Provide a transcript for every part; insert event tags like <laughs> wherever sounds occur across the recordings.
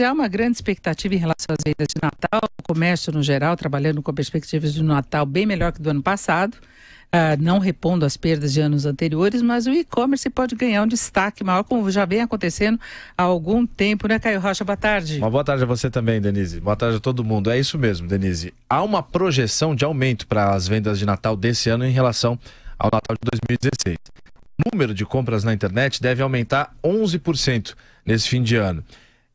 já há uma grande expectativa em relação às vendas de Natal, o comércio no geral trabalhando com perspectivas de um Natal bem melhor que do ano passado. Uh, não repondo as perdas de anos anteriores, mas o e-commerce pode ganhar um destaque maior, como já vem acontecendo há algum tempo, né, Caio Rocha? Boa tarde. Uma boa tarde a você também, Denise. Boa tarde a todo mundo. É isso mesmo, Denise. Há uma projeção de aumento para as vendas de Natal desse ano em relação ao Natal de 2016. O número de compras na internet deve aumentar 11% nesse fim de ano.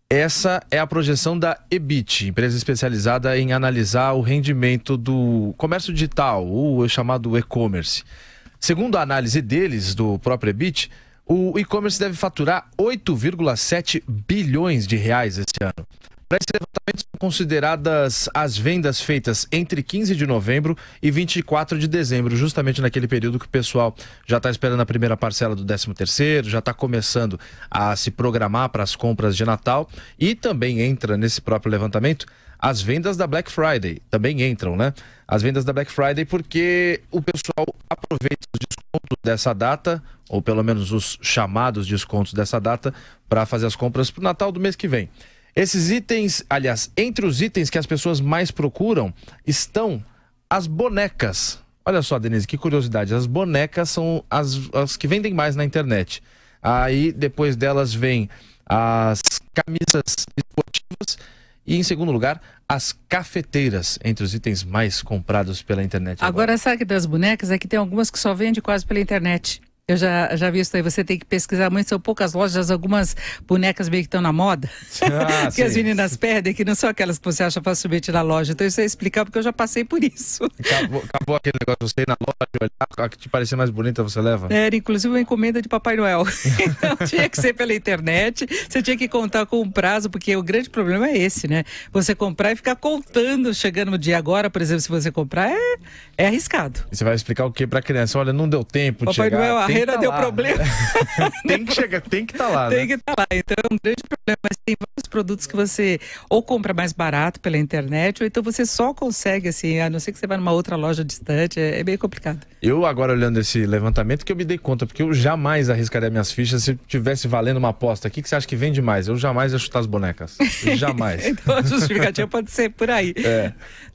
Essa é a projeção da EBIT, empresa especializada em analisar o rendimento do comércio digital, o chamado e-commerce. Segundo a análise deles, do próprio EBIT, o e-commerce deve faturar 8,7 bilhões de reais esse ano. Para esse levantamento são consideradas as vendas feitas entre 15 de novembro e 24 de dezembro, justamente naquele período que o pessoal já está esperando a primeira parcela do 13º, já está começando a se programar para as compras de Natal e também entra nesse próprio levantamento as vendas da Black Friday também entram, né? As vendas da Black Friday, porque o pessoal aproveita os descontos dessa data, ou pelo menos os chamados descontos dessa data, para fazer as compras para o Natal do mês que vem. Esses itens, aliás, entre os itens que as pessoas mais procuram estão as bonecas. Olha só, Denise, que curiosidade. As bonecas são as, as que vendem mais na internet. Aí depois delas vem as camisas esportivas e, em segundo lugar, as cafeteiras, entre os itens mais comprados pela internet. Agora, agora. sabe que das bonecas é que tem algumas que só vende quase pela internet. Eu já, já vi isso aí, você tem que pesquisar muito, são poucas lojas, algumas bonecas meio que estão na moda, ah, <laughs> que sim. as meninas perdem. que não são aquelas que você acha facilmente na loja. Então isso é explicar porque eu já passei por isso. Acabou, acabou aquele negócio, você ir na loja, olhar, a que te parecer mais bonita você leva? Era, inclusive, uma encomenda de Papai Noel. <laughs> então tinha que ser pela internet, você tinha que contar com o um prazo, porque o grande problema é esse, né? Você comprar e ficar contando, chegando no dia agora, por exemplo, se você comprar, é, é arriscado. E você vai explicar o que para a criança? Olha, não deu tempo Papai de chegar, Noel, carreira tá deu lá, problema. Né? <laughs> tem que chegar, tem que estar tá lá. Tem né? que estar tá lá. Então é um grande problema. Mas tem vários produtos que você ou compra mais barato pela internet, ou então você só consegue, assim, a não ser que você vá numa outra loja distante. É, é bem complicado. Eu, agora olhando esse levantamento, que eu me dei conta, porque eu jamais arriscaria minhas fichas se tivesse valendo uma aposta. O que, que você acha que vende mais? Eu jamais ia chutar as bonecas. <laughs> Jamais. então a justificativa pode ser por aí. É.